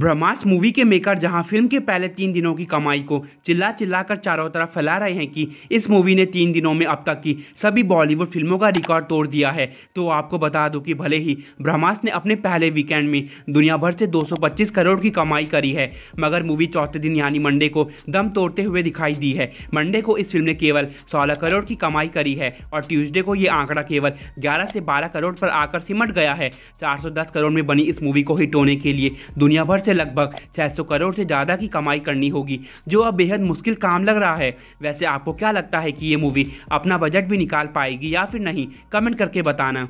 Brahma's movie के maker जहां फिल्म के पहले तीन दिनों की कमाई को चिल्ला चिल्ला कर चारों तरफ फैला रहे हैं कि इस मूवी ने तीन दिनों में अब तक की सभी बॉलीवुड फिल्मों का रिकॉर्ड तोड़ दिया है तो आपको बता दूं कि भले ही ब्रह्मास ने अपने पहले वीकेंड में दुनिया भर से 225 करोड़ की कमाई करी है मगर मूवी चौथे दिन यानी मंडे को दम तोड़ते हुए दिखाई दी है मंडे को इस फिल्म ने केवल सोलह करोड़ की कमाई करी है और ट्यूजडे को ये आंकड़ा केवल ग्यारह से बारह करोड़ पर आकर सिमट गया है चार करोड़ में बनी इस मूवी को हिट होने के लिए दुनिया भर से लगभग 600 करोड़ से ज़्यादा की कमाई करनी होगी जो अब बेहद मुश्किल काम लग रहा है वैसे आपको क्या लगता है कि ये मूवी अपना बजट भी निकाल पाएगी या फिर नहीं कमेंट करके बताना